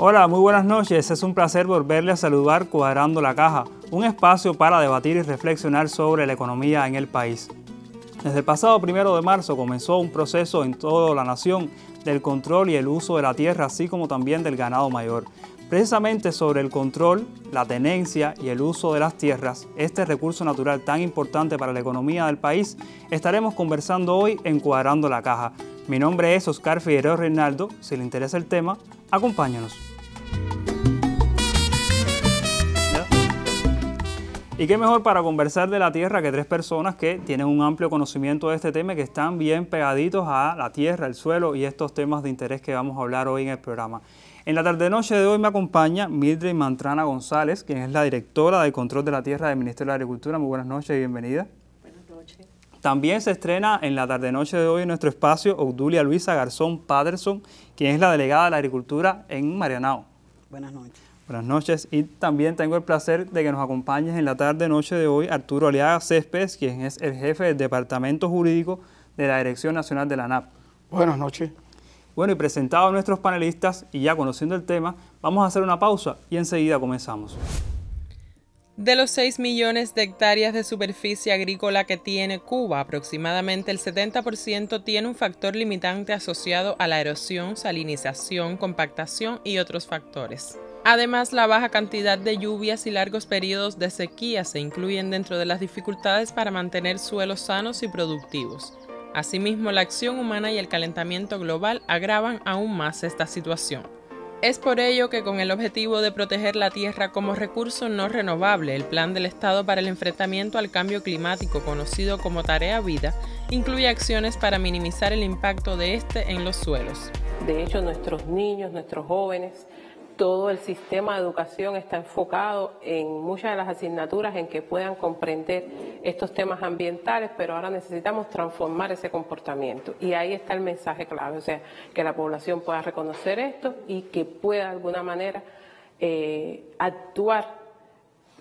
Hola, muy buenas noches. Es un placer volverle a saludar Cuadrando la Caja, un espacio para debatir y reflexionar sobre la economía en el país. Desde el pasado primero de marzo comenzó un proceso en toda la nación del control y el uso de la tierra, así como también del ganado mayor. Precisamente sobre el control, la tenencia y el uso de las tierras, este recurso natural tan importante para la economía del país, estaremos conversando hoy en Cuadrando la Caja. Mi nombre es Oscar Figueroa Reinaldo. Si le interesa el tema, acompáñanos. Y qué mejor para conversar de la tierra que tres personas que tienen un amplio conocimiento de este tema que están bien pegaditos a la tierra, el suelo y estos temas de interés que vamos a hablar hoy en el programa. En la tarde-noche de hoy me acompaña Mildred Mantrana González, quien es la directora de Control de la Tierra del Ministerio de Agricultura. Muy buenas noches y bienvenida. También se estrena en la tarde-noche de hoy en nuestro espacio Obdulia Luisa Garzón Patterson, quien es la delegada de la Agricultura en Marianao. Buenas noches. Buenas noches y también tengo el placer de que nos acompañes en la tarde noche de hoy Arturo Aliaga Céspedes, quien es el jefe del Departamento Jurídico de la Dirección Nacional de la NAP. Buenas noches. Bueno, y presentado a nuestros panelistas y ya conociendo el tema, vamos a hacer una pausa y enseguida comenzamos. De los 6 millones de hectáreas de superficie agrícola que tiene Cuba, aproximadamente el 70% tiene un factor limitante asociado a la erosión, salinización, compactación y otros factores. Además, la baja cantidad de lluvias y largos periodos de sequía se incluyen dentro de las dificultades para mantener suelos sanos y productivos. Asimismo, la acción humana y el calentamiento global agravan aún más esta situación. Es por ello que con el objetivo de proteger la Tierra como recurso no renovable, el Plan del Estado para el Enfrentamiento al Cambio Climático, conocido como Tarea Vida, incluye acciones para minimizar el impacto de este en los suelos. De hecho, nuestros niños, nuestros jóvenes, todo el sistema de educación está enfocado en muchas de las asignaturas en que puedan comprender estos temas ambientales, pero ahora necesitamos transformar ese comportamiento. Y ahí está el mensaje clave, o sea, que la población pueda reconocer esto y que pueda de alguna manera eh, actuar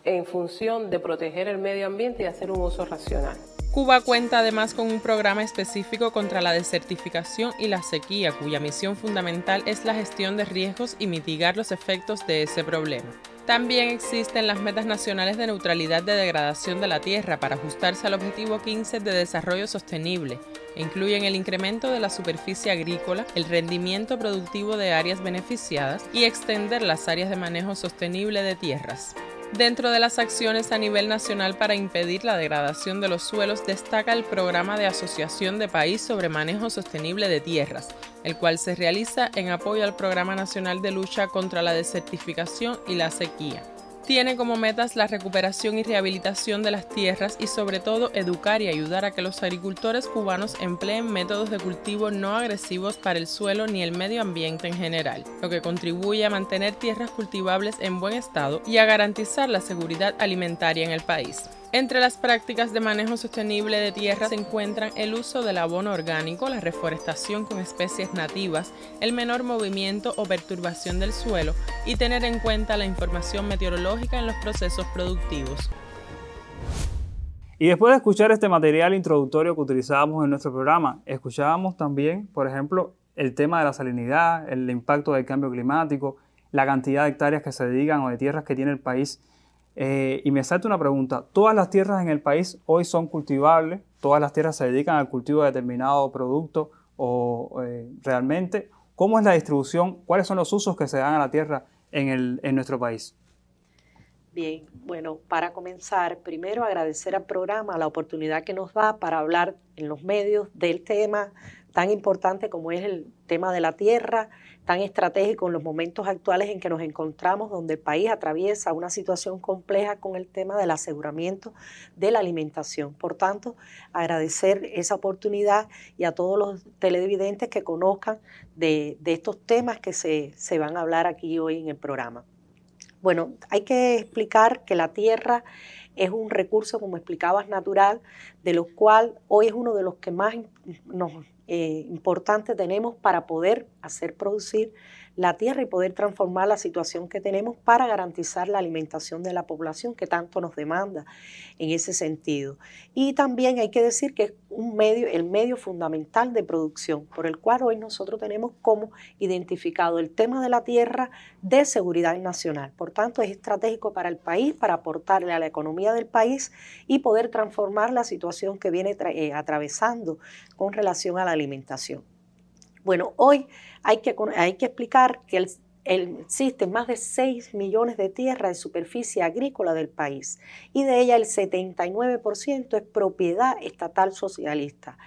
en función de proteger el medio ambiente y hacer un uso racional. Cuba cuenta además con un programa específico contra la desertificación y la sequía, cuya misión fundamental es la gestión de riesgos y mitigar los efectos de ese problema. También existen las metas nacionales de neutralidad de degradación de la tierra para ajustarse al objetivo 15 de desarrollo sostenible. incluyen el incremento de la superficie agrícola, el rendimiento productivo de áreas beneficiadas y extender las áreas de manejo sostenible de tierras. Dentro de las acciones a nivel nacional para impedir la degradación de los suelos destaca el programa de Asociación de País sobre Manejo Sostenible de Tierras, el cual se realiza en apoyo al Programa Nacional de Lucha contra la Desertificación y la Sequía. Tiene como metas la recuperación y rehabilitación de las tierras y sobre todo educar y ayudar a que los agricultores cubanos empleen métodos de cultivo no agresivos para el suelo ni el medio ambiente en general, lo que contribuye a mantener tierras cultivables en buen estado y a garantizar la seguridad alimentaria en el país. Entre las prácticas de manejo sostenible de tierra se encuentran el uso del abono orgánico, la reforestación con especies nativas, el menor movimiento o perturbación del suelo y tener en cuenta la información meteorológica en los procesos productivos. Y después de escuchar este material introductorio que utilizábamos en nuestro programa, escuchábamos también, por ejemplo, el tema de la salinidad, el impacto del cambio climático, la cantidad de hectáreas que se dedican o de tierras que tiene el país eh, y me salta una pregunta, ¿todas las tierras en el país hoy son cultivables? ¿Todas las tierras se dedican al cultivo de determinado producto o eh, realmente? ¿Cómo es la distribución? ¿Cuáles son los usos que se dan a la tierra en, en nuestro país? Bien, bueno, para comenzar, primero agradecer al programa la oportunidad que nos da para hablar en los medios del tema tan importante como es el tema de la tierra, tan estratégico en los momentos actuales en que nos encontramos, donde el país atraviesa una situación compleja con el tema del aseguramiento de la alimentación. Por tanto, agradecer esa oportunidad y a todos los televidentes que conozcan de, estos temas que se, se van a hablar aquí hoy en el programa. Bueno, hay que explicar que la tierra es un recurso, como explicabas, natural, de los cual hoy es uno de los que más nos eh, importante tenemos para poder hacer producir la tierra y poder transformar la situación que tenemos para garantizar la alimentación de la población que tanto nos demanda en ese sentido. Y también hay que decir que es un medio, el medio fundamental de producción por el cual hoy nosotros tenemos como identificado el tema de la tierra de seguridad nacional. Por tanto, es estratégico para el país, para aportarle a la economía del país y poder transformar la situación que viene eh, atravesando con relación a la alimentación. Bueno, hoy hay que, explicar que existen más de 6 millones de tierras de superficie agrícola del país y de ella el 79% es propiedad estatal socialista.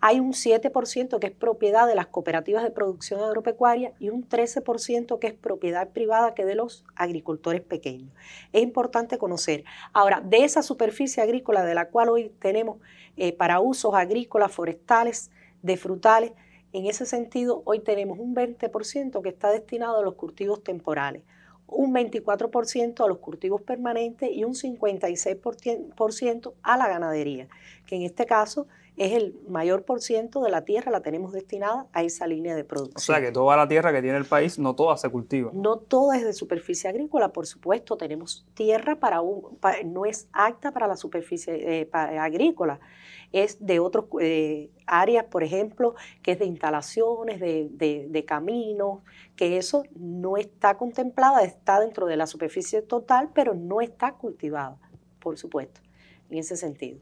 Hay un 7% que es propiedad de las cooperativas de producción agropecuaria y un 13% que es propiedad privada que de los agricultores pequeños. Es importante conocer. Ahora, de esa superficie agrícola de la cual hoy tenemos eh, para usos agrícolas, forestales, de frutales, en ese sentido, hoy tenemos un 20% que está destinado a los cultivos temporales, un 24% a los cultivos permanentes y un 56% a la ganadería, que en este caso es el mayor por ciento de la tierra la tenemos destinada a esa línea de producción. O sea que toda la tierra que tiene el país no toda se cultiva. No toda es de superficie agrícola, por supuesto, tenemos tierra para un no es apta para la superficie eh, agrícola es de otros eh, áreas, por ejemplo, que es de instalaciones, de, caminos, que eso no está contemplada, está dentro de la superficie total, pero no está cultivada, por supuesto, en ese sentido.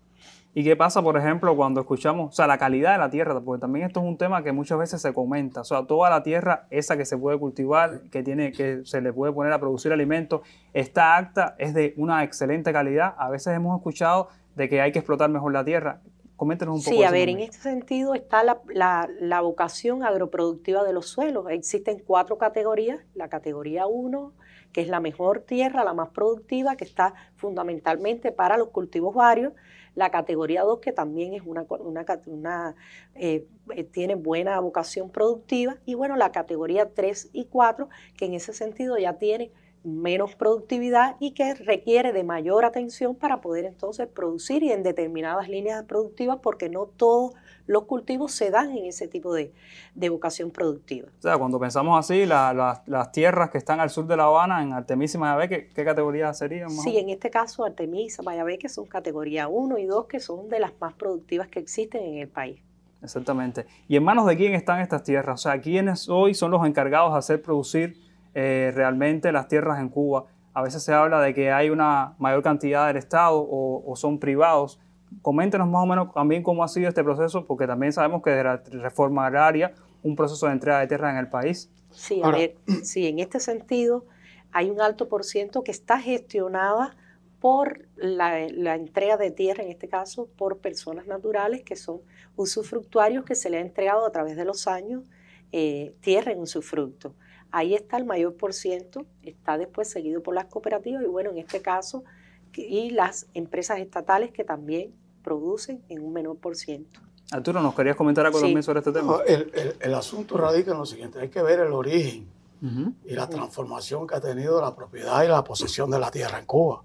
¿Y qué pasa, por ejemplo, cuando escuchamos, o sea, la calidad de la tierra? Porque también esto es un tema que muchas veces se comenta. O sea, toda la tierra, esa que se puede cultivar, que, tiene, que se le puede poner a producir alimentos, esta acta es de una excelente calidad. A veces hemos escuchado de que hay que explotar mejor la tierra un Sí, a ver, en este sentido está la, vocación agroproductiva de los suelos. Existen cuatro categorías. La categoría 1, que es la mejor tierra, la más productiva, que está fundamentalmente para los cultivos varios. La categoría 2, que también es una, eh, eh, tiene buena vocación productiva. Y bueno, la categoría 3 y 4, que en ese sentido ya tienen menos productividad y que requiere de mayor atención para poder entonces producir y en determinadas líneas productivas porque no todos los cultivos se dan en ese tipo de, de vocación productiva. O sea, cuando pensamos así, las tierras que están al sur de La Habana, en Artemisa y Mayabeque, ¿qué categoría serían? Sí, en este caso Artemisa, Mayabeque son categoría 1 y 2 que son de las más productivas que existen en el país. Exactamente. ¿Y en manos de quién están estas tierras? O sea, ¿quiénes hoy son los encargados de hacer producir eh, realmente las tierras en Cuba. A veces se habla de que hay una mayor cantidad del Estado o, son privados. Coméntenos más o menos también cómo ha sido este proceso, porque también sabemos que de la reforma agraria, un proceso de entrega de tierra en el país. Sí, sí, en este sentido hay un alto por ciento que está gestionada por la, entrega de tierra, en este caso por personas naturales que son usufructuarios que se le ha entregado a través de los años eh, tierra en usufructo. Ahí está el mayor por ciento, está después seguido por las cooperativas y bueno, en este caso, y las empresas estatales que también producen en un menor por ciento. Arturo, ¿nos querías comentar algo sobre este tema? el, asunto radica en lo siguiente, hay que ver el origen y la transformación que ha tenido la propiedad y la posesión de la tierra en Cuba.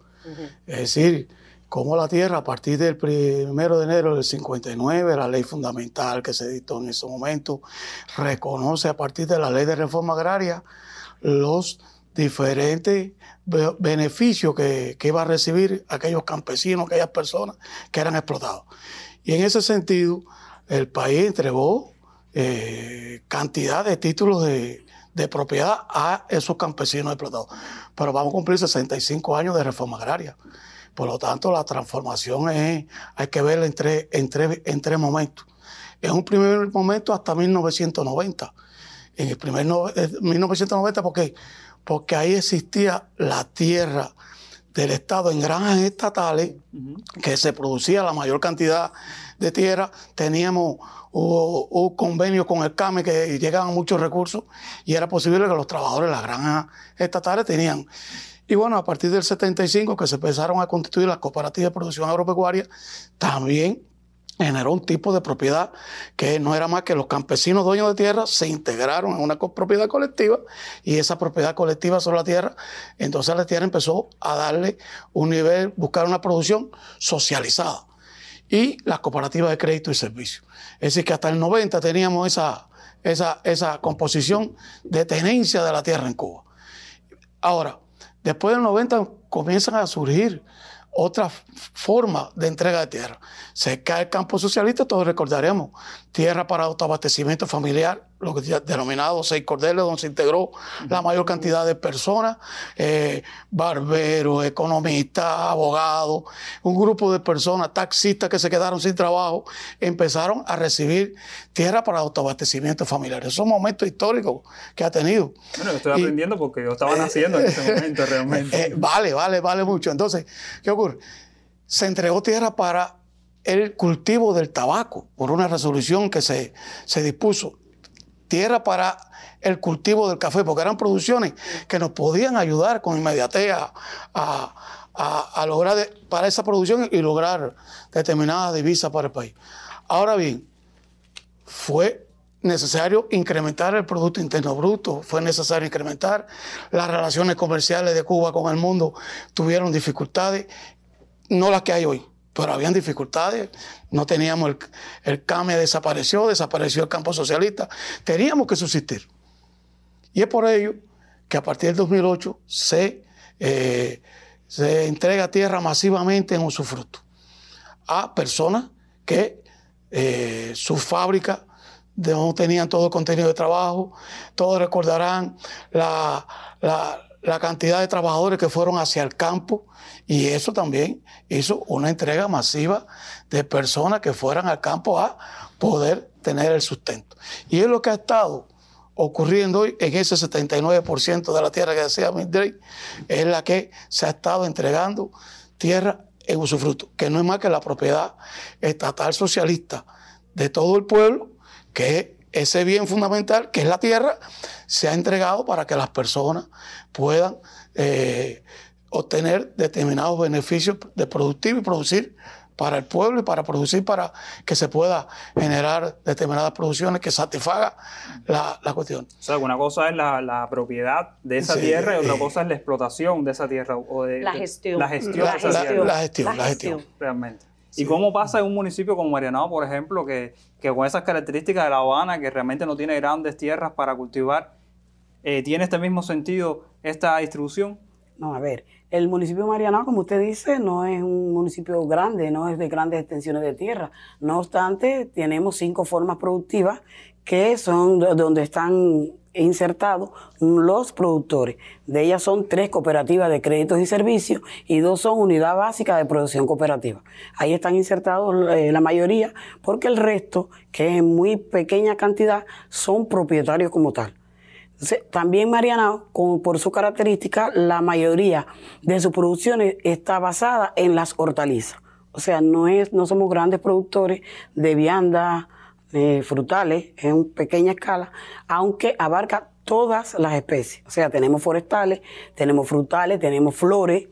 Es decir, como la tierra a partir del 1 de enero del 59, la ley fundamental que se dictó en ese momento, reconoce a partir de la ley de reforma agraria los diferentes beneficios que, que iba a recibir aquellos campesinos, aquellas personas que eran explotados. Y en ese sentido, el país entregó eh, cantidad de títulos de, de propiedad a esos campesinos explotados. Pero vamos a cumplir 65 años de reforma agraria. Por lo tanto, la transformación hay que verla en tres, momentos. En un primer momento hasta 1990. En el primer 1990, eh, ¿por qué? Porque ahí existía la tierra del Estado en granjas estatales, que se producía la mayor cantidad de tierra. Teníamos un, convenio con el CAME que llegaban muchos recursos y era posible que los trabajadores de las granjas estatales tenían y bueno, a partir del 75 que se empezaron a constituir las cooperativas de producción agropecuaria, también generó un tipo de propiedad que no era más que los campesinos dueños de tierra se integraron en una propiedad colectiva y esa propiedad colectiva sobre la tierra, entonces la tierra empezó a darle un nivel, buscar una producción socializada y las cooperativas de crédito y servicio. Es decir, que hasta el 90 teníamos esa, esa, esa composición de tenencia de la tierra en Cuba. Ahora, Después del 90 comienzan a surgir otras formas de entrega de tierra. Se cae el campo socialista, todos recordaremos, tierra para autoabastecimiento familiar, lo que denominado seis cordeles, donde se integró la mayor cantidad de personas, eh, barberos, economistas, abogados, un grupo de personas, taxistas que se quedaron sin trabajo, empezaron a recibir tierra para autoabastecimiento familiar. Es un momento histórico que ha tenido. Bueno, yo estoy aprendiendo porque yo estaba eh, naciendo en ese eh, momento realmente. vale, vale, vale mucho. Entonces, ¿qué ocurre? Se entregó tierra para el cultivo del tabaco por una resolución que se dispuso tierra para el cultivo del café, porque eran producciones que nos podían ayudar con inmediatez a, lograr para esa producción y lograr determinadas divisas para el país. Ahora bien, fue necesario incrementar el Producto Interno Bruto, fue necesario incrementar las relaciones comerciales de Cuba con el mundo, tuvieron dificultades, no las que hay hoy, pero habían dificultades no teníamos el, el CAME desapareció, desapareció el campo socialista. Teníamos que subsistir. Y es por ello que a partir del 2008 se, eh, se entrega tierra masivamente en usufructo a personas que eh, su fábrica, fábricas no tenían todo el contenido de trabajo. Todos recordarán la la cantidad de trabajadores que fueron hacia el campo y eso también hizo una entrega masiva de personas que fueran al campo a poder tener el sustento. Y es lo que ha estado ocurriendo hoy en ese 79% de la tierra que decía Mildred, es la que se ha estado entregando tierra en usufructo, que no es más que la propiedad estatal socialista de todo el pueblo, que ese bien fundamental que es la tierra se ha entregado para que las personas puedan eh, obtener determinados beneficios de productivo y producir para el pueblo y para producir para que se pueda generar determinadas producciones que satisfaga la, cuestión. O sea, una cosa es la, propiedad de esa tierra y otra eh, cosa es la explotación de esa tierra o de la gestión. La gestión. la gestión, la gestión. Realmente. ¿Y cómo pasa en un municipio como Marianao, por ejemplo, que, con esas características de La Habana, que realmente no tiene grandes tierras para cultivar, eh, tiene este mismo sentido esta distribución? No, a ver, el municipio de Marianao, como usted dice, no es un municipio grande, no es de grandes extensiones de tierra. No obstante, tenemos cinco formas productivas que son donde están e insertados los productores. De ellas son tres cooperativas de créditos y servicios y dos son unidad básica de producción cooperativa. Ahí están insertados eh, la mayoría porque el resto, que es en muy pequeña cantidad, son propietarios como tal. también Marianao, por su característica, la mayoría de sus producciones está basada en las hortalizas. O sea, no, es, no somos grandes productores de vianda, eh, frutales en pequeña escala, aunque abarca todas las especies. O sea, tenemos forestales, tenemos frutales, tenemos flores,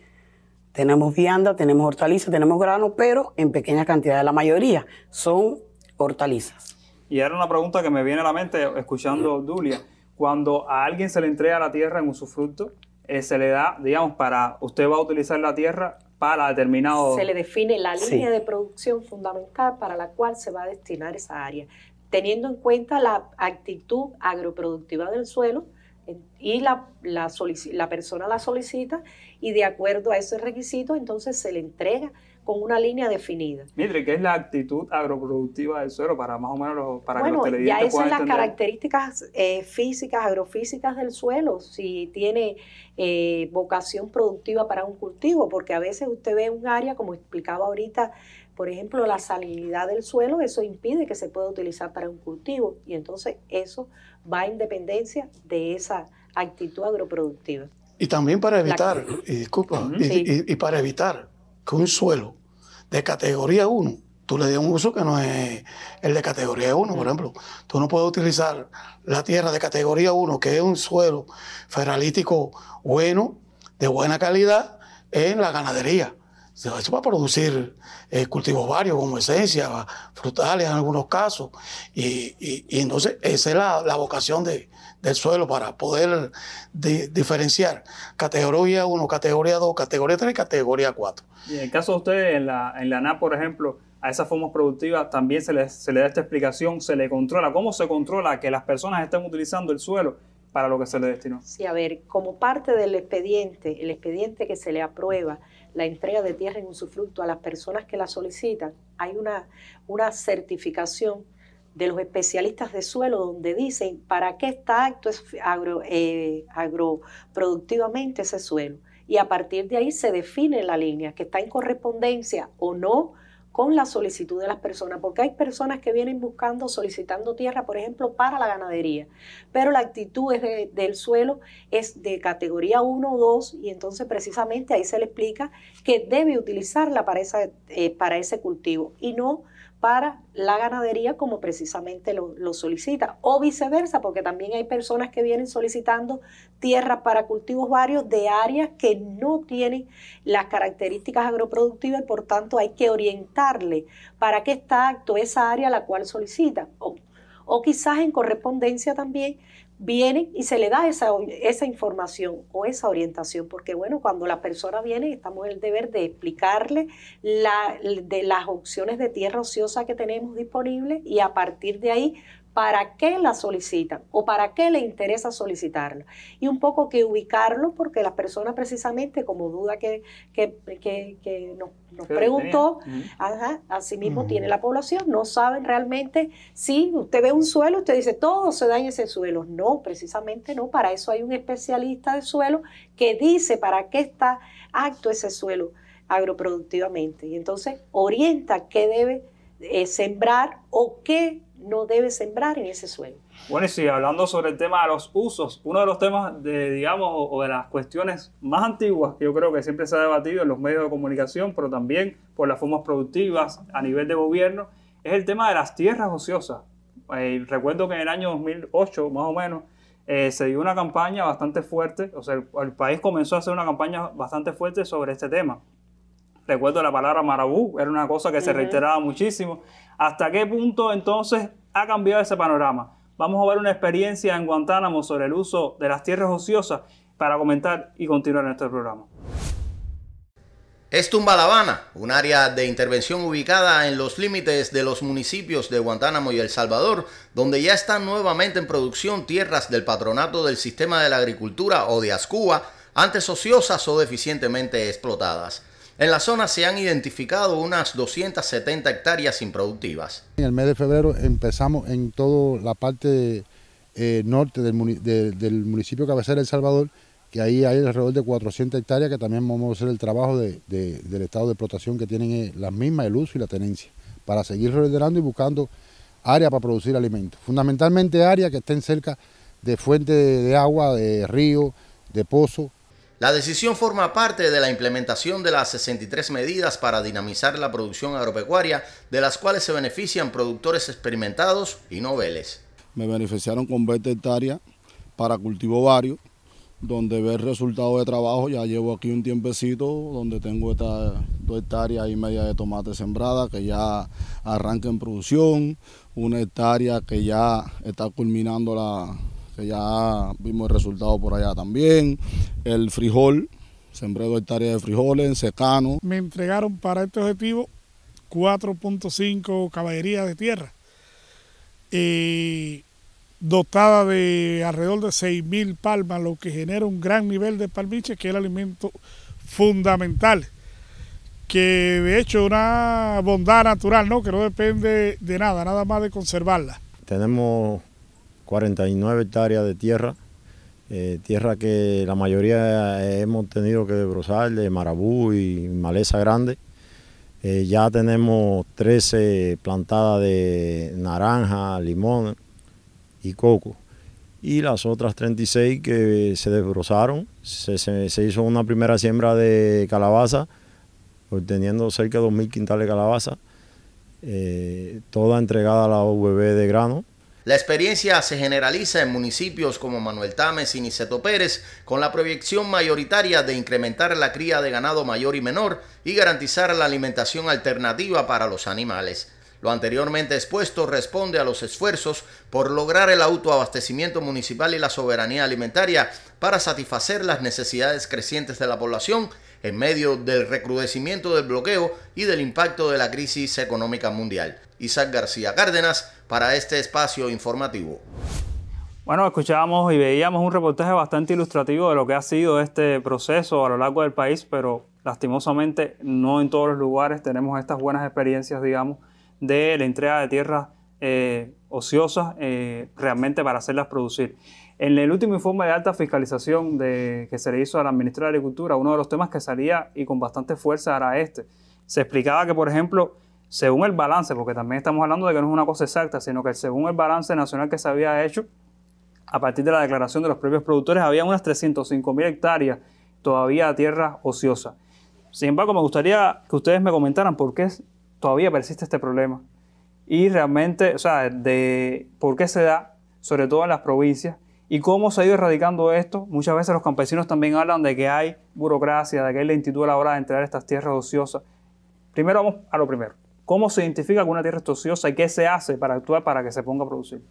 tenemos vianda, tenemos hortalizas, tenemos granos, pero en pequeña cantidad. La mayoría son hortalizas. Y era una pregunta que me viene a la mente escuchando Dulia. Cuando a alguien se le entrega la tierra en usufructo, eh, se le da, digamos, para usted va a utilizar la tierra para determinado... Se le define la línea de producción fundamental para la cual se va a destinar esa área, teniendo en cuenta la actitud agroproductiva del suelo eh, y la, la, la persona la solicita y de acuerdo a ese requisito entonces se le entrega con una línea definida. Mire, ¿qué es la actitud agroproductiva del suelo para más o menos los, para bueno, que Bueno, ya esas son las características eh, físicas, agrofísicas del suelo, si tiene eh, vocación productiva para un cultivo, porque a veces usted ve un área, como explicaba ahorita, por ejemplo, la salinidad del suelo, eso impide que se pueda utilizar para un cultivo y entonces eso va en dependencia de esa actitud agroproductiva. Y también para evitar, disculpa, y, y, para evitar que un suelo de categoría 1, tú le das un uso que no es el de categoría 1. Por ejemplo, tú no puedes utilizar la tierra de categoría 1, que es un suelo ferralítico bueno, de buena calidad, en la ganadería. Eso va a producir eh, cultivos varios, como esencia, frutales en algunos casos. Y, entonces esa es la vocación de, del suelo para poder diferenciar categoría 1, categoría 2, categoría 3 categoría 4. Y en el caso de ustedes, en la, en la por ejemplo, a esas formas productivas también se le se les da esta explicación, se le controla. ¿Cómo se controla que las personas estén utilizando el suelo para lo que se le destinó? Sí, a ver, como parte del expediente, el expediente que se le aprueba, la entrega de tierra en usufructo a las personas que la solicitan, hay una, una certificación de los especialistas de suelo donde dicen para qué está acto eh, agroproductivamente ese suelo. Y a partir de ahí se define la línea que está en correspondencia o no con la solicitud de las personas, porque hay personas que vienen buscando, solicitando tierra, por ejemplo, para la ganadería, pero la actitud del suelo es de categoría 1 o 2 y entonces precisamente ahí se le explica que debe utilizarla para eh, ese cultivo y no para la ganadería como precisamente lo, solicita, o viceversa, porque también hay personas que vienen solicitando tierras para cultivos varios de áreas que no tienen las características agroproductivas y por tanto hay que orientarle para qué está acto esa área la cual solicita, o, o quizás en correspondencia también Viene y se le da esa, esa información o esa orientación, porque bueno, cuando la persona viene estamos en el deber de explicarle la, de las opciones de tierra ociosa que tenemos disponibles y a partir de ahí para qué la solicitan o para qué le interesa solicitarla. Y un poco que ubicarlo, porque las personas precisamente, como duda que, que, nos, preguntó, ajá, así mismo tiene la población, no saben realmente si usted ve un suelo, usted dice, todo se da en ese suelo. No, precisamente no, para eso hay un especialista de suelo que dice para qué está acto ese suelo agroproductivamente. Y entonces orienta qué debe eh, sembrar o qué no debe sembrar en ese suelo. Bueno, y sí, hablando sobre el tema de los usos, uno de los temas de, digamos, o de las cuestiones más antiguas que yo creo que siempre se ha debatido en los medios de comunicación, pero también por las formas productivas a nivel de gobierno, es el tema de las tierras ociosas. Eh, recuerdo que en el año 2008, más o menos, eh, se dio una campaña bastante fuerte, o sea, el, país comenzó a hacer una campaña bastante fuerte sobre este tema. Recuerdo la palabra marabú, era una cosa que se reiteraba muchísimo. ¿Hasta qué punto entonces ha cambiado ese panorama? Vamos a ver una experiencia en Guantánamo sobre el uso de las tierras ociosas para comentar y continuar nuestro programa. Es Tumba La Habana, un área de intervención ubicada en los límites de los municipios de Guantánamo y El Salvador, donde ya están nuevamente en producción tierras del patronato del sistema de la agricultura o de Ascuba, antes ociosas o deficientemente explotadas. En la zona se han identificado unas 270 hectáreas improductivas. En el mes de febrero empezamos en toda la parte eh, norte del, de, municipio cabecera El Salvador, que ahí hay alrededor de 400 hectáreas que también vamos a hacer el trabajo del estado de explotación que tienen eh, las mismas, el uso y la tenencia, para seguir reordenando y buscando áreas para producir alimentos. Fundamentalmente áreas que estén cerca de fuentes de, agua, de río, de pozo, la decisión forma parte de la implementación de las 63 medidas para dinamizar la producción agropecuaria, de las cuales se benefician productores experimentados y noveles. Me beneficiaron con 20 hectáreas para cultivo varios, donde ver el resultado de trabajo. Ya llevo aquí un tiempecito donde tengo estas dos hectáreas y media de tomate sembrada que ya arranca en producción, una hectárea que ya está culminando la, ya vimos el resultado por allá también. El frijol, sembré dos hectáreas de frijoles en secano. Me entregaron para este objetivo 4.5 caballerías de tierra, dotada de alrededor de 6.000 palmas, lo que genera un gran nivel de palmiche, que es el alimento fundamental que de hecho una bondad natural, ¿no? que no depende de nada, nada más de conservarla. Tenemos 49 hectáreas de tierra, eh, tierra que la mayoría eh, hemos tenido que desbrozar de marabú y maleza grande. Eh, ya tenemos 13 plantadas de naranja, limón y coco. Y las otras 36 que se desbrozaron, se, hizo una primera siembra de calabaza, obteniendo cerca de 2.000 quintales de calabaza, toda entregada a la vb de grano la experiencia se generaliza en municipios como Manuel Tames y Niceto Pérez, con la proyección mayoritaria de incrementar la cría de ganado mayor y menor y garantizar la alimentación alternativa para los animales. Lo anteriormente expuesto responde a los esfuerzos por lograr el autoabastecimiento municipal y la soberanía alimentaria para satisfacer las necesidades crecientes de la población en medio del recrudecimiento del bloqueo y del impacto de la crisis económica mundial. Isaac García Cárdenas para este espacio informativo. Bueno, escuchábamos y veíamos un reportaje bastante ilustrativo de lo que ha sido este proceso a lo largo del país, pero lastimosamente no en todos los lugares tenemos estas buenas experiencias, digamos, de la entrega de tierras eh, ociosas eh, realmente para hacerlas producir. En el último informe de alta fiscalización de, que se le hizo a la ministra de Agricultura, uno de los temas que salía y con bastante fuerza era este. Se explicaba que, por ejemplo, según el balance, porque también estamos hablando de que no es una cosa exacta, sino que según el balance nacional que se había hecho, a partir de la declaración de los propios productores, había unas 305.000 hectáreas todavía de tierra ociosa. Sin embargo, me gustaría que ustedes me comentaran por qué todavía persiste este problema y realmente, o sea, de por qué se da, sobre todo en las provincias, ¿Y cómo se ha ido erradicando esto? Muchas veces los campesinos también hablan de que hay burocracia, de que hay lentitud a la hora de entregar estas tierras ociosas. Primero vamos a lo primero. ¿Cómo se identifica que una tierra es ociosa y qué se hace para actuar para que se ponga a producir?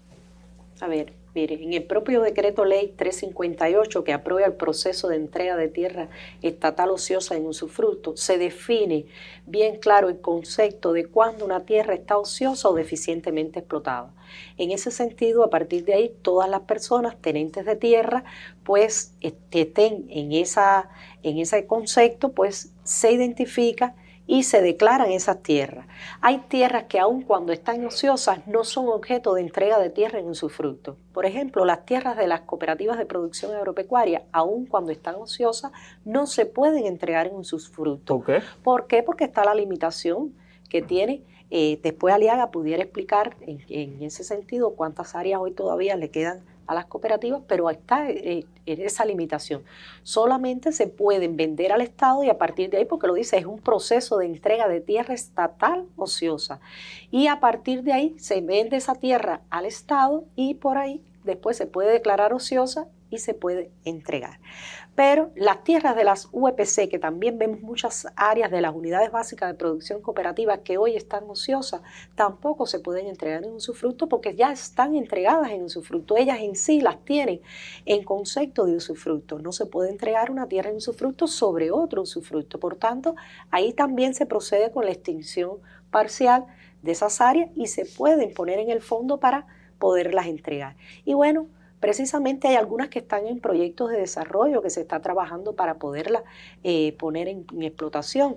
A ver, en el propio decreto ley 358 que aprueba el proceso de entrega de tierra estatal ociosa en usufructo, se define bien claro el concepto de cuando una tierra está ociosa o deficientemente explotada. En ese sentido, a partir de ahí, todas las personas tenentes de tierra, pues estén en, esa, en ese concepto, pues se identifica y se declaran esas tierras. Hay tierras que aun cuando están ociosas no son objeto de entrega de tierra en usufructo. Por ejemplo, las tierras de las cooperativas de producción agropecuaria, aun cuando están ociosas, no se pueden entregar en usufructo. subfruto. ¿Por qué? Porque está la limitación que tiene. Eh, después Aliaga pudiera explicar en ese sentido cuántas áreas hoy todavía le quedan a las cooperativas, pero está eh, en esa limitación. Solamente se pueden vender al Estado y a partir de ahí, porque lo dice, es un proceso de entrega de tierra estatal ociosa. Y a partir de ahí se vende esa tierra al Estado y por ahí después se puede declarar ociosa y se puede entregar. Pero las tierras de las UPC, e que también vemos muchas áreas de las unidades básicas de producción cooperativa que hoy están ociosas, tampoco se pueden entregar en usufructo porque ya están entregadas en usufructo. Ellas en sí las tienen en concepto de usufructo. No se puede entregar una tierra en usufructo sobre otro usufructo. Por tanto, ahí también se procede con la extinción parcial de esas áreas y se pueden poner en el fondo para poderlas entregar. Y bueno, Precisamente hay algunas que están en proyectos de desarrollo que se está trabajando para poderlas eh, poner en, explotación.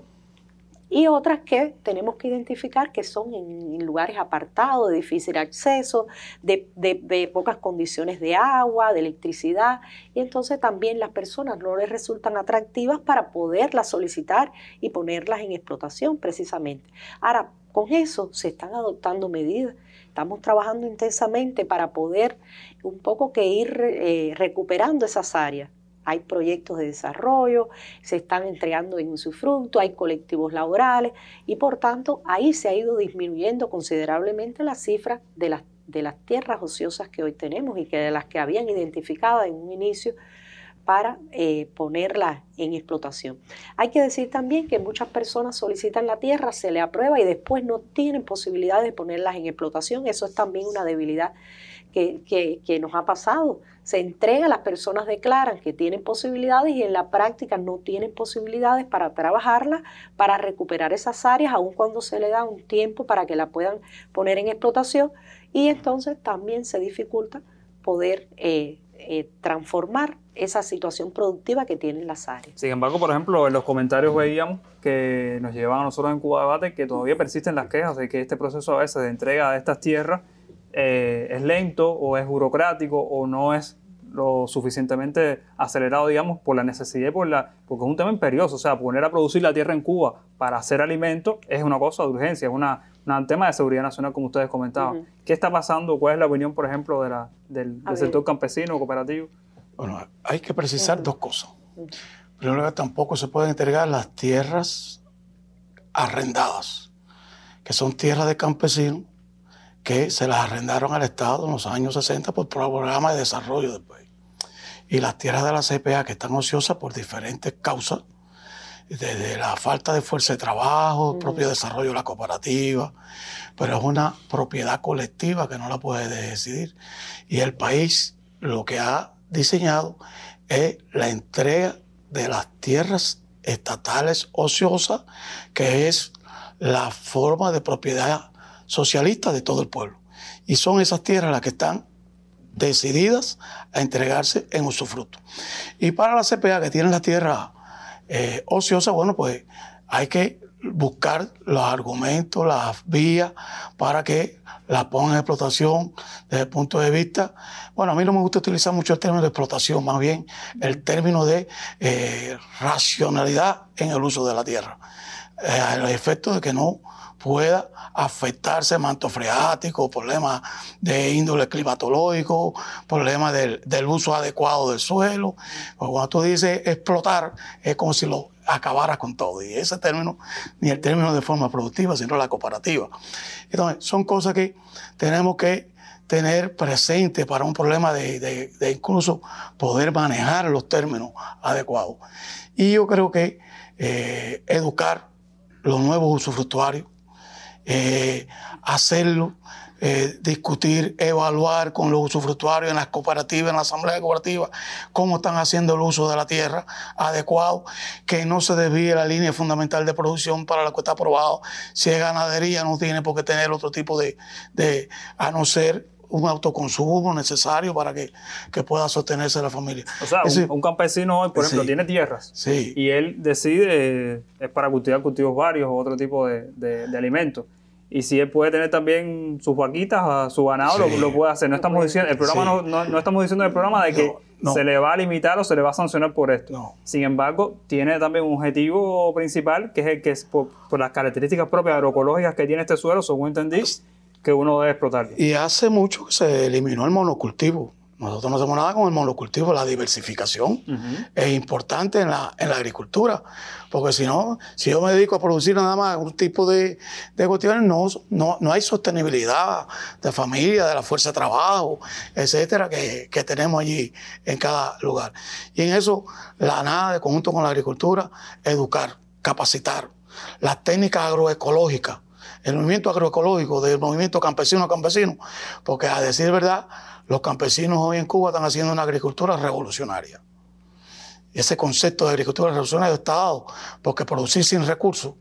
Y otras que tenemos que identificar que son en, lugares apartados, de difícil acceso, de, de pocas condiciones de agua, de electricidad. Y entonces también las personas no les resultan atractivas para poderlas solicitar y ponerlas en explotación precisamente. Ahora, con eso se están adoptando medidas Estamos trabajando intensamente para poder un poco que ir eh, recuperando esas áreas. Hay proyectos de desarrollo, se están entregando en fruto, hay colectivos laborales y por tanto ahí se ha ido disminuyendo considerablemente la cifra de las, de las tierras ociosas que hoy tenemos y que de las que habían identificado en un inicio para ponerlas eh, ponerla en explotación. Hay que decir también que muchas personas solicitan la tierra, se le aprueba y después no tienen posibilidad de ponerlas en explotación. Eso es también una debilidad que, nos ha pasado. Se entrega, las personas declaran que tienen posibilidades y en la práctica no tienen posibilidades para trabajarlas, para recuperar esas áreas, aun cuando se le da un tiempo para que la puedan poner en explotación. Y entonces también se dificulta poder eh, eh, transformar esa situación productiva que tienen las áreas. Sin embargo, por ejemplo, en los comentarios veíamos que nos llevaban a nosotros en Cuba Debate que todavía persisten las quejas de que este proceso a veces de entrega de estas tierras eh, es lento o es burocrático o no es lo suficientemente acelerado, digamos, por la necesidad y por la. porque es un tema imperioso. O sea, poner a producir la tierra en Cuba para hacer alimento es una cosa de urgencia, es una no, el tema de seguridad nacional, como ustedes comentaban, ¿qué está pasando? ¿Cuál es la opinión, por ejemplo, de la, del, sector campesino, cooperativo? Bueno, hay que precisar dos cosas. Primero tampoco se pueden entregar las tierras arrendadas, que son tierras de campesinos que se las arrendaron al Estado en los años 60 por programa de desarrollo del país. Y las tierras de la CPA que están ociosas por diferentes causas, desde la falta de fuerza de trabajo, el mm. propio desarrollo de la cooperativa, pero es una propiedad colectiva que no la puede decidir. Y el país lo que ha diseñado es la entrega de las tierras estatales ociosas, que es la forma de propiedad socialista de todo el pueblo. Y son esas tierras las que están decididas a entregarse en usufructo. Y para la CPA, que tiene las tierras eh, ociosa, oh, bueno, pues hay que buscar los argumentos, las vías para que la pongan en explotación desde el punto de vista. Bueno, a mí no me gusta utilizar mucho el término de explotación, más bien el término de eh, racionalidad en el uso de la tierra. Eh, el efecto de que no pueda afectarse manto freático, problemas de índole climatológico, problemas del, uso adecuado del suelo. Pues cuando tú dices explotar, es como si lo acabaras con todo. Y ese término, ni el término de forma productiva, sino la cooperativa. Entonces, son cosas que tenemos que tener presente para un problema de, incluso poder manejar los términos adecuados. Y yo creo que eh, educar los nuevos usufructuarios eh, hacerlo, eh, discutir, evaluar con los usufructuarios en las cooperativas, en la asamblea de cooperativas, cómo están haciendo el uso de la tierra adecuado, que no se desvíe la línea fundamental de producción para la que está aprobado. Si es ganadería, no tiene por qué tener otro tipo de, de a no ser un autoconsumo necesario para que, pueda sostenerse la familia. O sea, un, campesino hoy, por ejemplo, tiene tierras y él decide, es para cultivar cultivos varios o otro tipo de, alimentos. Y si él puede tener también sus vaquitas, su ganado, lo, puede hacer. No estamos diciendo, el programa no, estamos diciendo el programa de que se le va a limitar o se le va a sancionar por esto. Sin embargo, tiene también un objetivo principal, que es el que por, por las características propias agroecológicas que tiene este suelo, según entendí, pues, que uno debe explotar. Y hace mucho que se eliminó el monocultivo. Nosotros no hacemos nada con el monocultivo, la diversificación es importante en la, agricultura, porque si no, si yo me dedico a producir nada más un tipo de, de no, no, hay sostenibilidad de familia, de la fuerza de trabajo, etcétera, que, que, tenemos allí en cada lugar. Y en eso, la nada, de conjunto con la agricultura, educar, capacitar, las técnicas agroecológicas, el movimiento agroecológico, del movimiento campesino a campesino, porque a decir verdad, los campesinos hoy en Cuba están haciendo una agricultura revolucionaria. Ese concepto de agricultura revolucionaria está dado porque producir sin recursos,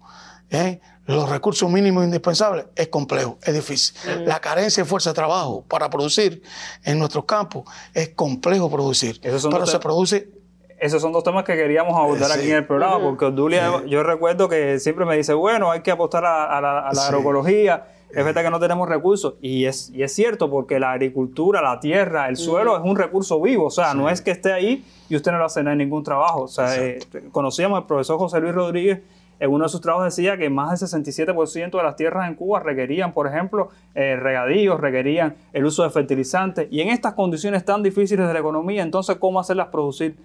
¿eh? los recursos mínimos indispensables, es complejo, es difícil. La carencia de fuerza de trabajo para producir en nuestros campos es complejo producir, pero se produce esos son dos temas que queríamos abordar aquí en el programa, porque Obdulia, yo recuerdo que siempre me dice, bueno, hay que apostar a, la, agroecología, es verdad que no tenemos recursos, y es, es cierto, porque la agricultura, la tierra, el suelo es un recurso vivo, o sea, no es que esté ahí y usted no lo hace ningún trabajo. sea, eh, conocíamos al profesor José Luis Rodríguez, en uno de sus trabajos decía que más del 67% de las tierras en Cuba requerían, por ejemplo, eh, regadíos, requerían el uso de fertilizantes. Y en estas condiciones tan difíciles de la economía, entonces, ¿cómo hacerlas producir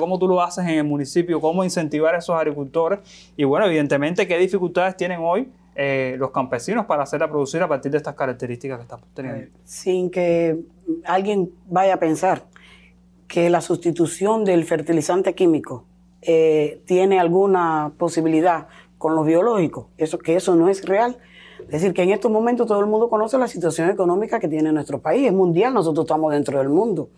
¿cómo tú lo haces en el municipio? ¿Cómo incentivar a esos agricultores? Y bueno, evidentemente, ¿qué dificultades tienen hoy eh, los campesinos para hacer hacerla producir a partir de estas características que estamos teniendo? Sin que alguien vaya a pensar que la sustitución del fertilizante químico eh, tiene alguna posibilidad con los biológicos, eso, que eso no es real. Es decir, que en estos momentos todo el mundo conoce la situación económica que tiene nuestro país, es mundial, nosotros estamos dentro del mundo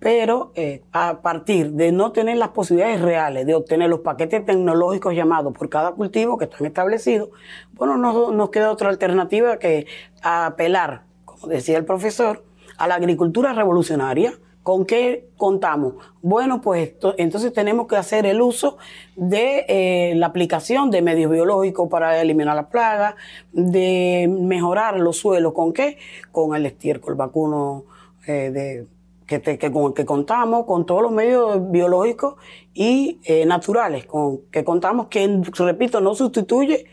pero eh, a partir de no tener las posibilidades reales de obtener los paquetes tecnológicos llamados por cada cultivo que están establecidos, bueno, nos, nos queda otra alternativa que apelar, como decía el profesor, a la agricultura revolucionaria. ¿Con qué contamos? Bueno, pues entonces tenemos que hacer el uso de eh, la aplicación de medios biológicos para eliminar las plagas, de mejorar los suelos. ¿Con qué? Con el estiércol vacuno eh, de que, que, que contamos, con todos los medios biológicos y eh, naturales con que contamos, que, repito, no sustituye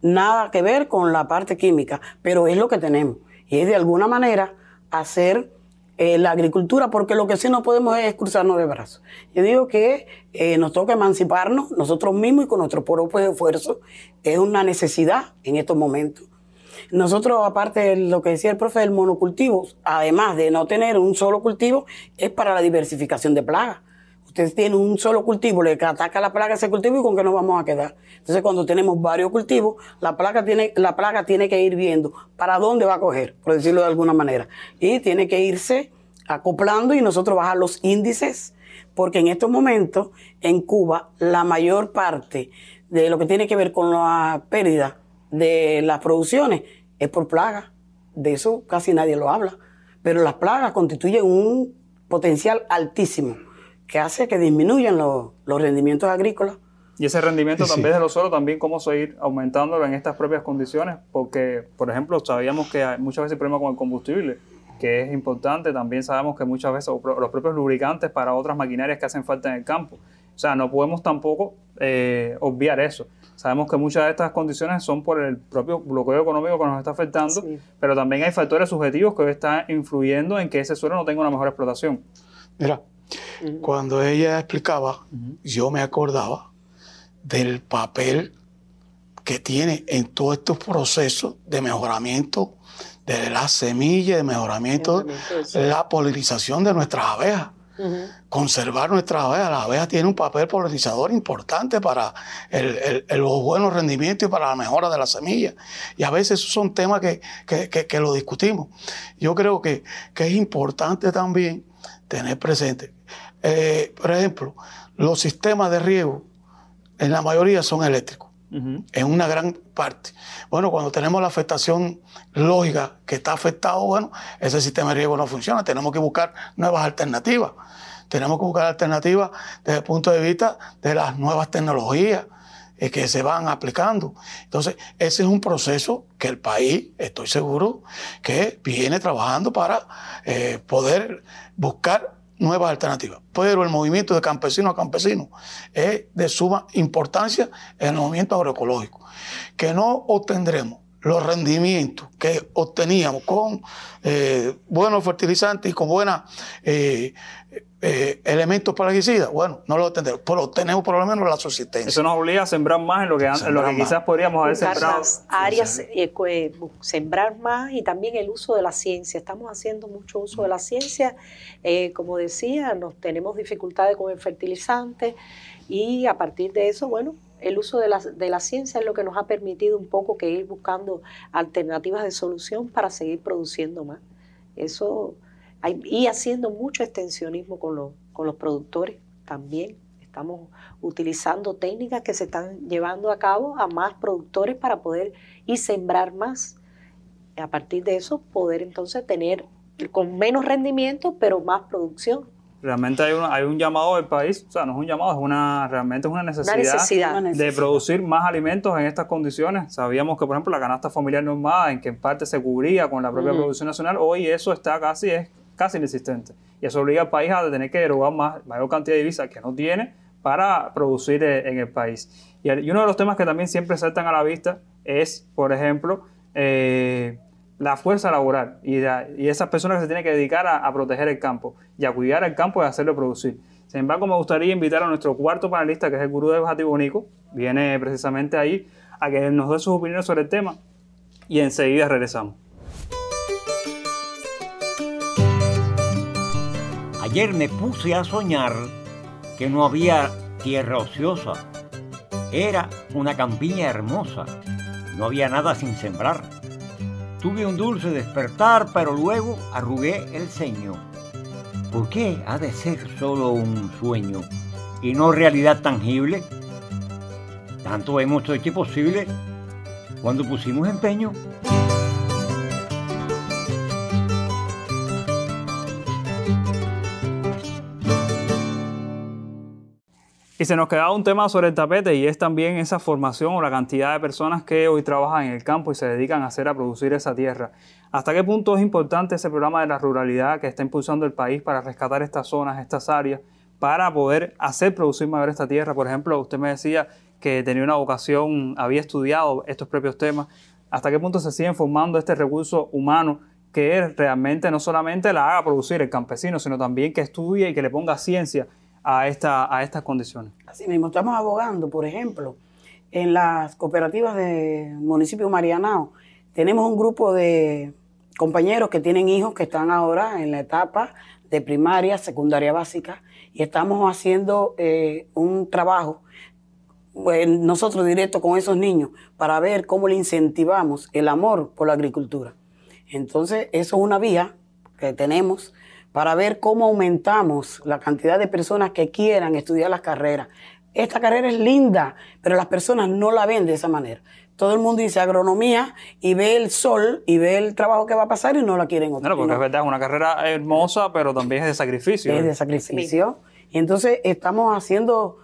nada que ver con la parte química, pero es lo que tenemos. Y es de alguna manera hacer eh, la agricultura, porque lo que sí no podemos es cruzarnos de brazos. Yo digo que eh, nos toca emanciparnos nosotros mismos y con nuestro propio esfuerzo. Es una necesidad en estos momentos nosotros, aparte de lo que decía el profe del monocultivo, además de no tener un solo cultivo, es para la diversificación de plagas. Ustedes tienen un solo cultivo, le ataca la plaga ese cultivo y con qué nos vamos a quedar. Entonces, cuando tenemos varios cultivos, la plaga tiene, la plaga tiene que ir viendo para dónde va a coger, por decirlo de alguna manera. Y tiene que irse acoplando y nosotros bajar los índices, porque en estos momentos en Cuba la mayor parte de lo que tiene que ver con la pérdida de las producciones es por plagas, De eso casi nadie lo habla. Pero las plagas constituyen un potencial altísimo que hace que disminuyan los, rendimientos agrícolas. Y ese rendimiento también de los suelos, también cómo seguir aumentándolo en estas propias condiciones, porque, por ejemplo, sabíamos que muchas veces hay problema con el combustible, que es importante, también sabemos que muchas veces los propios lubricantes para otras maquinarias que hacen falta en el campo. O sea, no podemos tampoco eh, obviar eso. Sabemos que muchas de estas condiciones son por el propio bloqueo económico que nos está afectando, pero también hay factores subjetivos que están influyendo en que ese suelo no tenga una mejor explotación. Mira, cuando ella explicaba, yo me acordaba del papel que tiene en todos estos procesos de mejoramiento de las semillas, de mejoramiento, mejoramiento de la polinización de nuestras abejas conservar nuestras abejas. Las abejas tienen un papel polarizador importante para el, los buenos rendimientos y para la mejora de las semillas. Y a veces esos son temas que, lo discutimos. Yo creo que, es importante también tener presente. Eh, por ejemplo, los sistemas de riego en la mayoría son eléctricos en una gran parte. Bueno, cuando tenemos la afectación lógica que está afectado, bueno, ese sistema de riesgo no funciona. Tenemos que buscar nuevas alternativas. Tenemos que buscar alternativas desde el punto de vista de las nuevas tecnologías eh, que se van aplicando. Entonces, ese es un proceso que el país, estoy seguro, que viene trabajando para eh, poder buscar nuevas alternativas. Pero el movimiento de campesino a campesino es de suma importancia en el movimiento agroecológico, que no obtendremos los rendimientos que obteníamos con eh, buenos fertilizantes y con buenos eh, eh, elementos para bueno, no lo obtenemos, pero obtenemos por lo menos la subsistencia. Eso nos obliga a sembrar más en lo que, quizás podríamos haber sembrado. Las áreas, sembrar más y también el uso de la ciencia. Estamos haciendo mucho uso de la ciencia. como decía, nos tenemos dificultades con el fertilizante y a partir de eso, bueno, el uso de la, de la ciencia es lo que nos ha permitido un poco que ir buscando alternativas de solución para seguir produciendo más. Eso, y haciendo mucho extensionismo con, con los productores también. Estamos utilizando técnicas que se están llevando a cabo a más productores para poder y sembrar más. A partir de eso, poder entonces tener con menos rendimiento, pero más producción Realmente hay un, llamado del país, o sea, no es un llamado, es una, realmente es una necesidad, de producir más alimentos en estas condiciones. Sabíamos que, por ejemplo, la canasta familiar normada, en que en parte se cubría con la propia producción nacional, hoy eso está casi, es casi inexistente. Y eso obliga al país a tener que derogar más, mayor cantidad de divisas que no tiene para producir eh, en el país. Y uno de los temas que también siempre saltan a la vista es, por ejemplo, eh, la fuerza laboral y, esas personas que se tienen que dedicar a, proteger el campo y a cuidar el campo y hacerlo producir. Sin embargo, me gustaría invitar a nuestro cuarto panelista, que es el gurú de Bajati viene precisamente ahí, a que nos dé sus opiniones sobre el tema y enseguida regresamos. Ayer me puse a soñar que no había tierra ociosa. Era una campiña hermosa. No había nada sin sembrar Tuve un dulce despertar, pero luego arrugué el ceño. ¿Por qué ha de ser solo un sueño y no realidad tangible? Tanto hemos hecho posible cuando pusimos empeño. Y se nos quedaba un tema sobre el tapete y es también esa formación o la cantidad de personas que hoy trabajan en el campo y se dedican a hacer, a producir esa tierra. ¿Hasta qué punto es importante ese programa de la ruralidad que está impulsando el país para rescatar estas zonas, estas áreas, para poder hacer producir mayor esta tierra? Por ejemplo, usted me decía que tenía una vocación, había estudiado estos propios temas. ¿Hasta qué punto se siguen formando este recurso humano que realmente no solamente la haga producir el campesino, sino también que estudie y que le ponga ciencia a, esta, a estas condiciones. Así mismo, estamos abogando, por ejemplo, en las cooperativas del municipio Marianao, tenemos un grupo de compañeros que tienen hijos que están ahora en la etapa de primaria, secundaria básica, y estamos haciendo eh, un trabajo eh, nosotros directo con esos niños para ver cómo le incentivamos el amor por la agricultura. Entonces, eso es una vía que tenemos para ver cómo aumentamos la cantidad de personas que quieran estudiar las carreras. Esta carrera es linda, pero las personas no la ven de esa manera. Todo el mundo dice agronomía y ve el sol y ve el trabajo que va a pasar y no la quieren No, porque es verdad, es una carrera hermosa, pero también es de sacrificio. Es ¿eh? de sacrificio. Y entonces estamos haciendo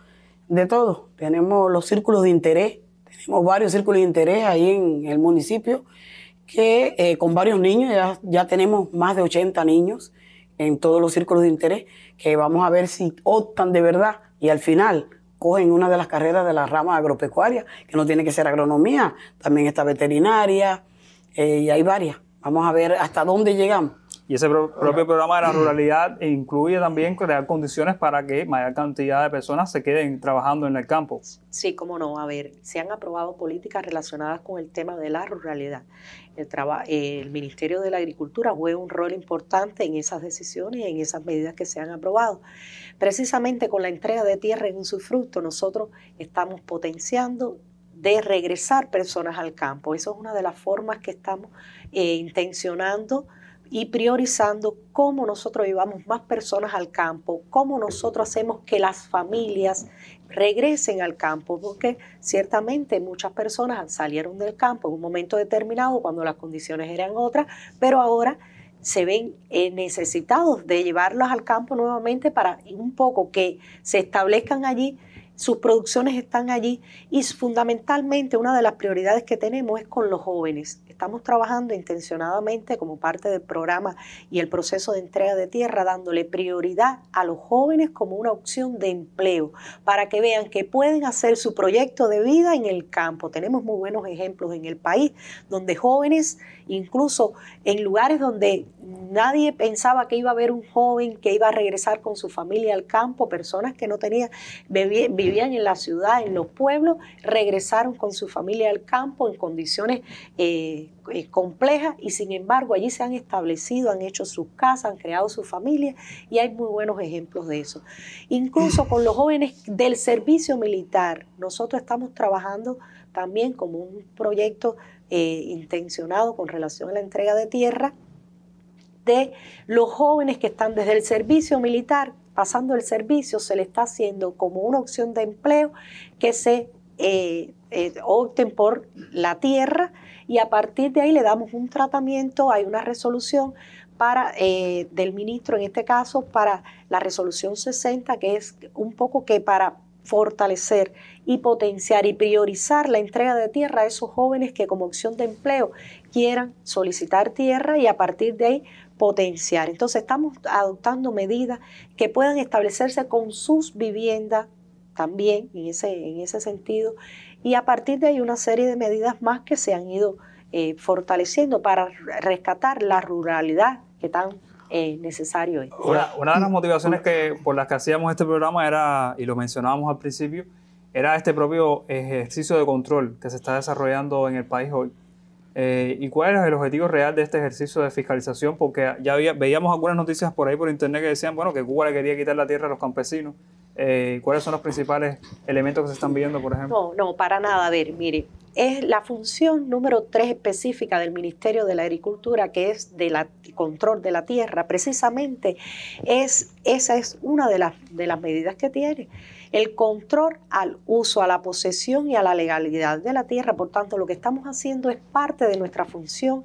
de todo. Tenemos los círculos de interés, tenemos varios círculos de interés ahí en el municipio, que eh, con varios niños, ya, ya tenemos más de 80 niños en todos los círculos de interés, que vamos a ver si optan de verdad y al final cogen una de las carreras de la rama agropecuaria, que no tiene que ser agronomía, también está veterinaria eh, y hay varias. Vamos a ver hasta dónde llegamos. Y ese propio programa de la ruralidad incluye también crear condiciones para que mayor cantidad de personas se queden trabajando en el campo. Sí, cómo no. A ver, se han aprobado políticas relacionadas con el tema de la ruralidad el, Ministerio de la Agricultura juega un rol importante en esas decisiones y en esas medidas que se han aprobado. Precisamente con la entrega de tierra en usufructo, nosotros estamos potenciando de regresar personas al campo. Esa es una de las formas que estamos eh, intencionando y priorizando cómo nosotros llevamos más personas al campo, cómo nosotros hacemos que las familias regresen al campo, porque ciertamente muchas personas salieron del campo en un momento determinado cuando las condiciones eran otras, pero ahora se ven eh, necesitados de llevarlos al campo nuevamente para un poco que se establezcan allí, sus producciones están allí y fundamentalmente una de las prioridades que tenemos es con los jóvenes estamos trabajando intencionadamente como parte del programa y el proceso de entrega de tierra, dándole prioridad a los jóvenes como una opción de empleo, para que vean que pueden hacer su proyecto de vida en el campo. Tenemos muy buenos ejemplos en el país, donde jóvenes, incluso en lugares donde nadie pensaba que iba a haber un joven que iba a regresar con su familia al campo, personas que no tenían, vivían en la ciudad, en los pueblos, regresaron con su familia al campo en condiciones eh, compleja y sin embargo allí se han establecido, han hecho sus casas, han creado sus familias y hay muy buenos ejemplos de eso. Incluso con los jóvenes del servicio militar, nosotros estamos trabajando también como un proyecto eh, intencionado con relación a la entrega de tierra de los jóvenes que están desde el servicio militar, pasando el servicio, se le está haciendo como una opción de empleo que se eh, eh, opten por la tierra y a partir de ahí le damos un tratamiento, hay una resolución para, eh, del ministro, en este caso, para la resolución 60, que es un poco que para fortalecer y potenciar y priorizar la entrega de tierra a esos jóvenes que como opción de empleo quieran solicitar tierra y a partir de ahí potenciar. Entonces estamos adoptando medidas que puedan establecerse con sus viviendas también en ese, en ese sentido y a partir de ahí una serie de medidas más que se han ido eh, fortaleciendo para rescatar la ruralidad que tan eh, necesario es. Una, de las motivaciones que, por las que hacíamos este programa era, y lo mencionábamos al principio, era este propio ejercicio de control que se está desarrollando en el país hoy. Eh, ¿Y cuál es el objetivo real de este ejercicio de fiscalización? Porque ya había, veíamos algunas noticias por ahí por internet que decían, bueno, que Cuba le quería quitar la tierra a los campesinos, eh, ¿Cuáles son los principales elementos que se están viendo, por ejemplo? No, no, para nada. A ver, mire, es la función número tres específica del Ministerio de la Agricultura, que es de control de la tierra, precisamente es, esa es una de las, de las medidas que tiene. El control al uso, a la posesión y a la legalidad de la tierra. Por tanto, lo que estamos haciendo es parte de nuestra función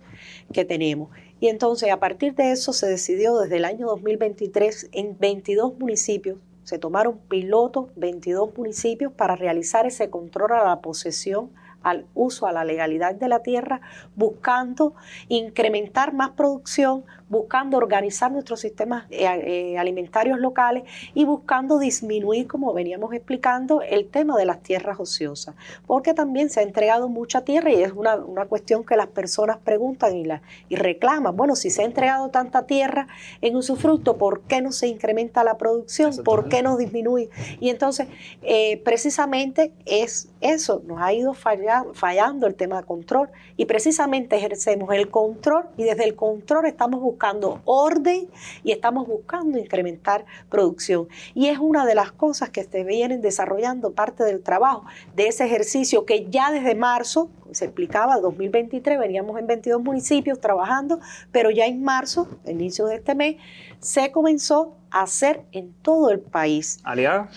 que tenemos. Y entonces, a partir de eso, se decidió desde el año 2023 en 22 municipios se tomaron pilotos, 22 municipios, para realizar ese control a la posesión, al uso, a la legalidad de la tierra, buscando incrementar más producción, buscando organizar nuestros sistemas eh, eh, alimentarios locales y buscando disminuir, como veníamos explicando, el tema de las tierras ociosas, porque también se ha entregado mucha tierra y es una, cuestión que las personas preguntan y, la, y reclaman, bueno, si se ha entregado tanta tierra en usufructo, ¿por qué no se incrementa la producción? ¿Por qué no disminuye? Y entonces, eh, precisamente es eso, nos ha ido fallando el tema de control y precisamente ejercemos el control y desde el control estamos buscando buscando orden y estamos buscando incrementar producción. Y es una de las cosas que se vienen desarrollando parte del trabajo de ese ejercicio que ya desde marzo, se explicaba, 2023, veníamos en 22 municipios trabajando, pero ya en marzo, inicio de este mes, se comenzó a hacer en todo el país. ¿Aliar?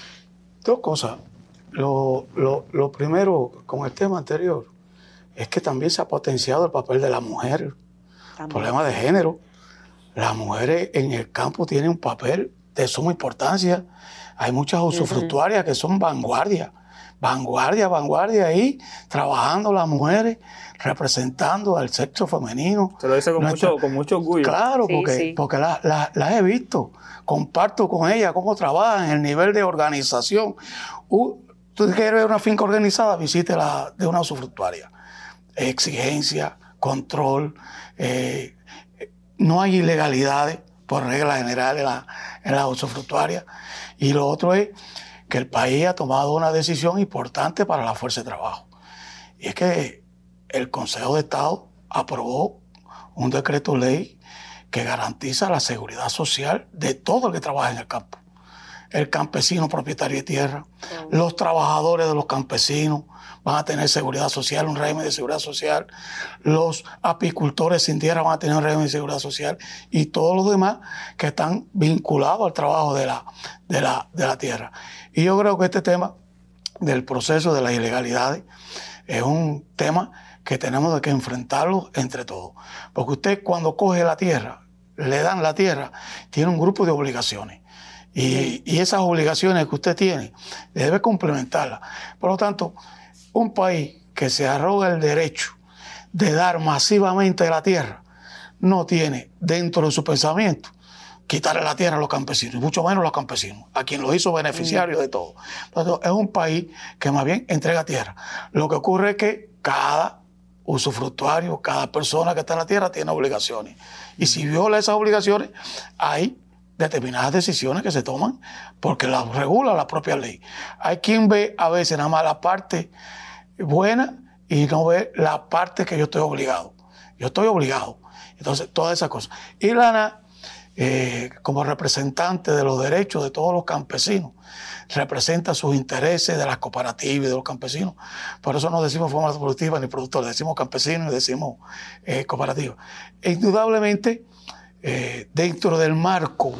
Dos cosas. Lo, primero, con el tema anterior, es que también se ha potenciado el papel de la mujer, problema de género las mujeres en el campo tienen un papel de suma importancia. Hay muchas usufructuarias que son vanguardia, vanguardia, vanguardia ahí, trabajando las mujeres, representando al sexo femenino. Se lo dice con, mucho, con mucho orgullo. Claro, porque, las la, he visto, comparto con ellas cómo trabajan, el nivel de organización. Tú quieres ver una finca organizada, visite la de una usufructuaria. Exigencia, control, eh, no hay ilegalidades por regla general en la, en la Y lo otro es que el país ha tomado una decisión importante para la fuerza de trabajo. Y es que el Consejo de Estado aprobó un decreto ley que garantiza la seguridad social de todo el que trabaja en el campo. El campesino propietario de tierra, los trabajadores de los campesinos, van a tener seguridad social, un régimen de seguridad social, los apicultores sin tierra van a tener un régimen de seguridad social y todos los demás que están vinculados al trabajo de la, de la, tierra. Y yo creo que este tema del proceso de las ilegalidades es un tema que tenemos que enfrentarlo entre todos. Porque usted cuando coge la tierra, le dan la tierra, tiene un grupo de obligaciones. Y, y, esas obligaciones que usted tiene, debe complementarlas. Por lo tanto, un país que se arroga el derecho de dar masivamente la tierra, no tiene dentro de su pensamiento quitarle la tierra a los campesinos, mucho menos a los campesinos, a quien lo hizo beneficiario mm. de todo. Entonces, es un país que más bien entrega tierra. Lo que ocurre es que cada usufructuario, cada persona que está en la tierra tiene obligaciones. Y si mm. viola esas obligaciones, hay determinadas decisiones que se toman porque las regula la propia ley. Hay quien ve a veces nada más la parte buena y no ver la parte que yo estoy obligado. Yo estoy obligado. Entonces, todas esas cosas. Y Lana, eh, como representante de los derechos de todos los campesinos, representa sus intereses de las cooperativas y de los campesinos. Por eso no decimos forma productiva ni productores, decimos campesinos y decimos eh, cooperativas. E indudablemente, eh, dentro del marco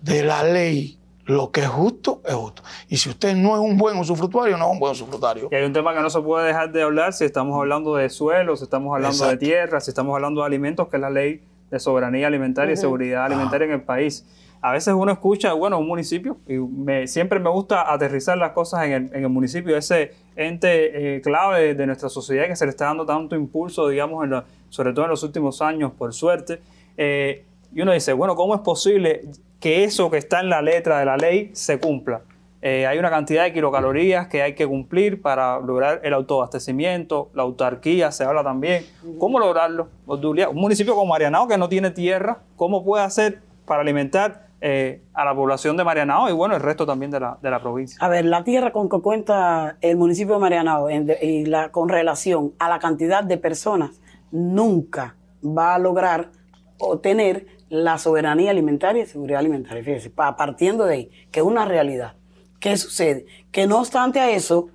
de la ley lo que es justo es justo. Y si usted no es un buen usufructuario, no es un buen usufructuario. Y hay un tema que no se puede dejar de hablar si estamos hablando de suelos, si estamos hablando de tierra, si estamos hablando de alimentos, que es la ley de soberanía alimentaria y seguridad alimentaria en el país. A veces uno escucha, bueno, un municipio, y siempre me gusta aterrizar las cosas en el, municipio, ese ente eh, clave de, nuestra sociedad que se le está dando tanto impulso, digamos, en sobre todo en los últimos años, por suerte. Eh, y uno dice, bueno, ¿cómo es posible que eso que está en la letra de la ley se cumpla. Eh, hay una cantidad de kilocalorías que hay que cumplir para lograr el autoabastecimiento, la autarquía, se habla también. ¿Cómo lograrlo? Un municipio como Marianao que no tiene tierra, ¿cómo puede hacer para alimentar eh, a la población de Marianao y bueno, el resto también de la, provincia? A ver, la tierra con que cuenta el municipio de Marianao y con relación a la cantidad de personas nunca va a lograr obtener la soberanía alimentaria y seguridad alimentaria. Fíjense, partiendo de ahí, que es una realidad. ¿Qué sucede? Que no obstante a eso,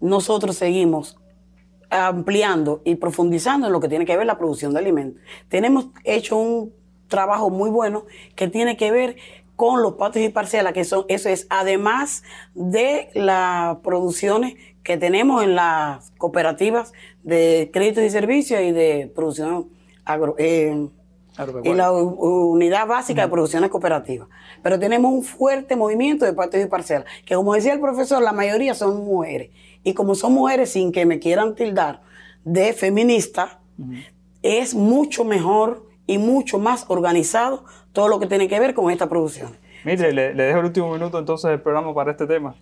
nosotros seguimos ampliando y profundizando en lo que tiene que ver la producción de alimentos. Tenemos hecho un trabajo muy bueno que tiene que ver con los patios y parcelas, que son, eso es, además de las producciones que tenemos en las cooperativas de créditos y servicios y de producción agro. Eh, pues, y la unidad básica de producciones cooperativas. Pero tenemos un fuerte movimiento de patios y parcelas, que como decía el profesor, la mayoría son mujeres. Y como son mujeres, sin que me quieran tildar de feminista, es mucho mejor y mucho más organizado todo lo que tiene que ver con esta producción Mire, le, le dejo el último minuto entonces del programa para este tema.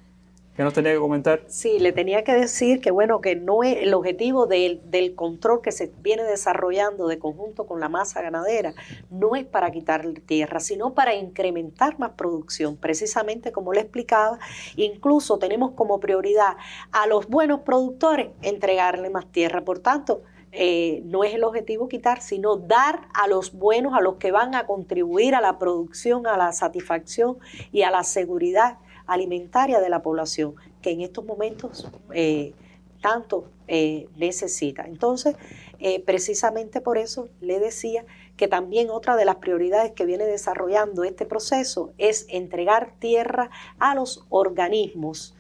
¿Qué nos tenía que comentar. Sí, le tenía que decir que bueno, que no es el objetivo del, control que se viene desarrollando de conjunto con la masa ganadera, no es para quitar tierra, sino para incrementar más producción. Precisamente como le explicaba, incluso tenemos como prioridad a los buenos productores entregarle más tierra. Por tanto, eh, no es el objetivo quitar, sino dar a los buenos, a los que van a contribuir a la producción, a la satisfacción y a la seguridad alimentaria de la población que en estos momentos eh, tanto eh, necesita. Entonces, eh, precisamente por eso le decía que también otra de las prioridades que viene desarrollando este proceso es entregar tierra a los organismos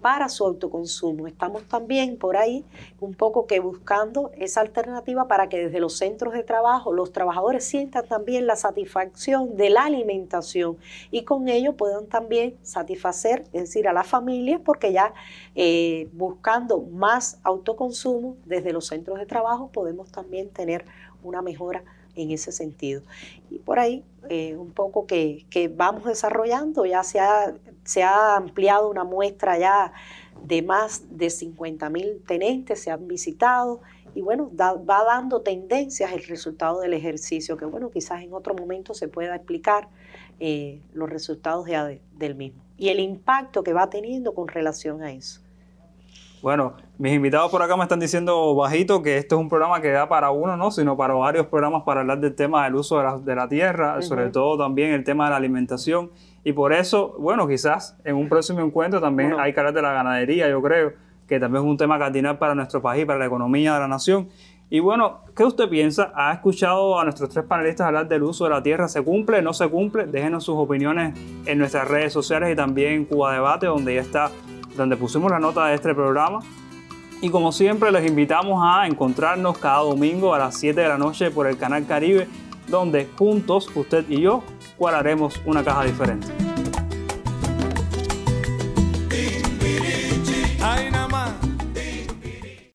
para su autoconsumo. Estamos también por ahí un poco que buscando esa alternativa para que desde los centros de trabajo los trabajadores sientan también la satisfacción de la alimentación y con ello puedan también satisfacer, es decir, a las familias porque ya eh, buscando más autoconsumo desde los centros de trabajo podemos también tener una mejora en ese sentido. Y por ahí eh, un poco que, vamos desarrollando, ya se ha, se ha ampliado una muestra ya de más de 50 mil tenentes, se han visitado y bueno, va dando tendencias el resultado del ejercicio, que bueno, quizás en otro momento se pueda explicar eh, los resultados del mismo y el impacto que va teniendo con relación a eso. Bueno, mis invitados por acá me están diciendo bajito que esto es un programa que da para uno, no, sino para varios programas para hablar del tema del uso de la, tierra, sobre todo también el tema de la alimentación. Y por eso, bueno, quizás en un próximo encuentro también hay que hablar de la ganadería, yo creo, que también es un tema cardinal para nuestro país, para la economía de la nación. Y bueno, ¿qué usted piensa? ¿Ha escuchado a nuestros tres panelistas hablar del uso de la tierra? ¿Se cumple? ¿No se cumple? Déjenos sus opiniones en nuestras redes sociales y también en Cuba Debate, donde ya está, donde pusimos la nota de este programa. Y como siempre les invitamos a encontrarnos cada domingo a las 7 de la noche por el canal Caribe, donde juntos, usted y yo, cuadraremos una caja diferente.